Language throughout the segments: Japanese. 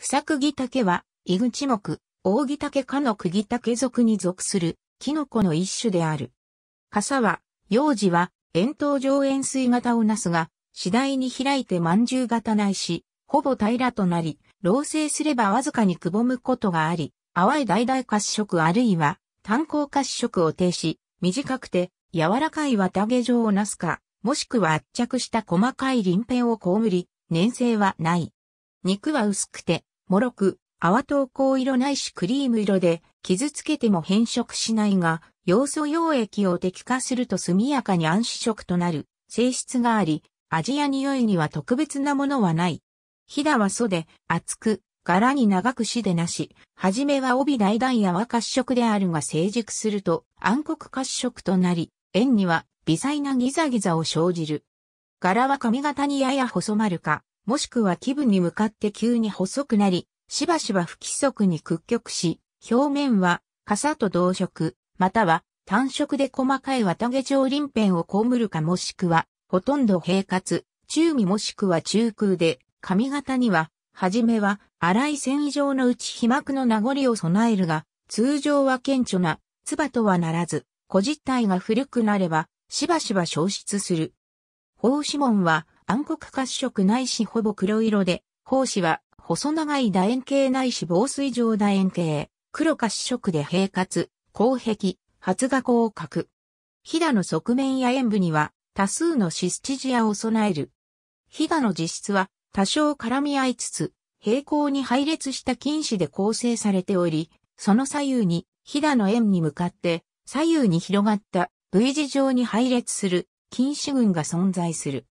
不作木竹は、イグチ木、大木竹科の釘竹属に属する、キノコの一種である。傘は、幼児は、円筒状円錐型をなすが、次第に開いて饅頭型ないし、ほぼ平らとなり、老成すればわずかにくぼむことがあり、淡い橙褐色あるいは、炭鉱褐色を呈し、短くて、柔らかい綿毛状をなすか、もしくは圧着した細かい鱗片をこむり、粘性はない。肉は薄くて、脆く、泡糖光色ないしクリーム色で、傷つけても変色しないが、要素溶液を滴下すると速やかに暗視色となる性質があり、味や匂いには特別なものはない。ひだは素で、厚く、柄に長くしでなし、はじめは帯大々や和褐色であるが成熟すると暗黒褐色となり、円には微細なギザギザを生じる。柄は髪型にやや細丸か、もしくは気分に向かって急に細くなり、しばしば不規則に屈曲し、表面は傘と同色、または単色で細かい綿毛状鱗片を被るかもしくは、ほとんど平滑、中身もしくは中空で、髪型には、はじめは粗い繊維状のうち皮膜の名残を備えるが、通常は顕著な、唾とはならず、小実体が古くなれば、しばしば消失する。法指紋は、暗黒褐色ないしほぼ黒色で、胞子は細長い楕円形ないし防水状楕円形、黒褐色で平滑、光壁、発芽光角。ヒダの側面や円部には多数のシスチジアを備える。ヒダの実質は多少絡み合いつつ、平行に配列した菌糸で構成されており、その左右にヒダの円に向かって左右に広がった V 字状に配列する菌糸群が存在する。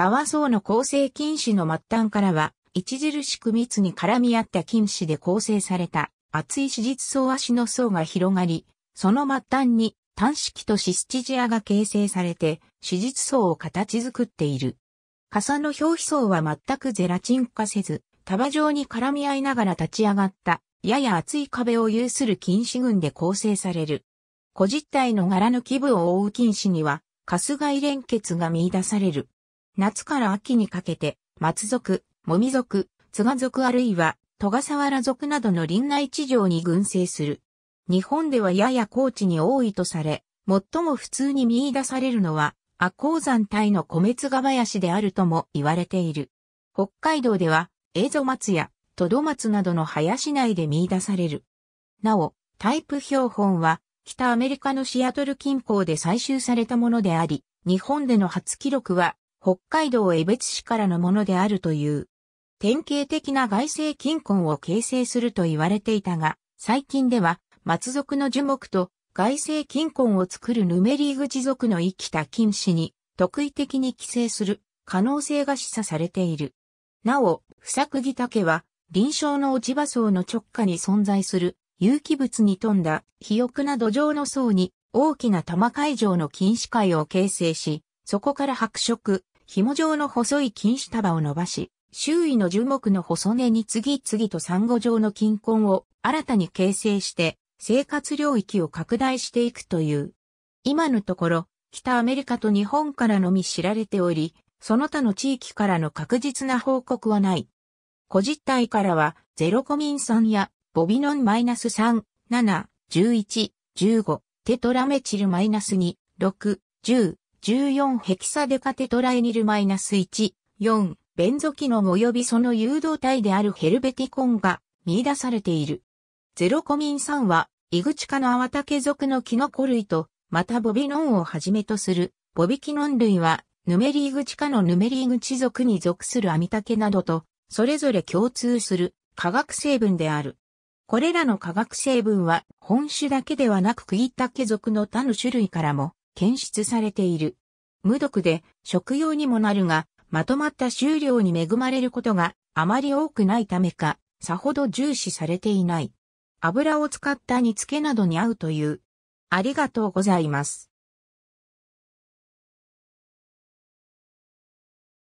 川層の構成菌糸の末端からは、著しく密に絡み合った菌糸で構成された厚い子実層足の層が広がり、その末端に単式とシスチジアが形成されて、子実層を形作っている。傘の表皮層は全くゼラチン化せず、束状に絡み合いながら立ち上がった、やや厚い壁を有する菌糸群で構成される。古実体の柄の基部を覆う菌糸には、カス外連結が見出される。夏から秋にかけて、松族、もみ族、津賀族あるいは、戸笠原族などの林内地上に群生する。日本ではやや高地に多いとされ、最も普通に見出されるのは、阿高山帯の米津賀林であるとも言われている。北海道では、蝦夷松や、トド松などの林内で見出される。なお、タイプ標本は、北アメリカのシアトル近郊で採集されたものであり、日本での初記録は北海道江別市からのものであるという。典型的な外星金根を形成すると言われていたが、最近では松族の樹木と外星金根を作るヌメリーグ地族の生きた菌糸に特異的に寄生する可能性が示唆されている。なお、不作木竹は臨床の落ち葉層の直下に存在する有機物に富んだ肥沃な土壌の層に大きな玉海上の菌糸海を形成し、そこから白色、紐状の細い金糸束を伸ばし、周囲の樹木の細根に次々と産後状の金根を新たに形成して生活領域を拡大していくという。今のところ、北アメリカと日本からのみ知られており、その他の地域からの確実な報告はない。個実体からは、ゼロコミン酸や、ボビノンマイナス -3、7、11、15、テトラメチルマイナ -2、6、10、14ヘキサデカテトライニルマイナス -1、4、ベンゾキノ能及びその誘導体であるヘルベティコンが見出されている。ゼロコミン酸は、イグチ科のアワタケ属のキノコ類と、またボビノンをはじめとする、ボビキノン類は、ヌメリーグチ科のヌメリーグチ属に属するアミタケなどと、それぞれ共通する化学成分である。これらの化学成分は、本種だけではなくクイタケ属の他の種類からも検出されている。無毒で食用にもなるが、まとまった収量に恵まれることがあまり多くないためか、さほど重視されていない。油を使った煮付けなどに合うという。ありがとうございます。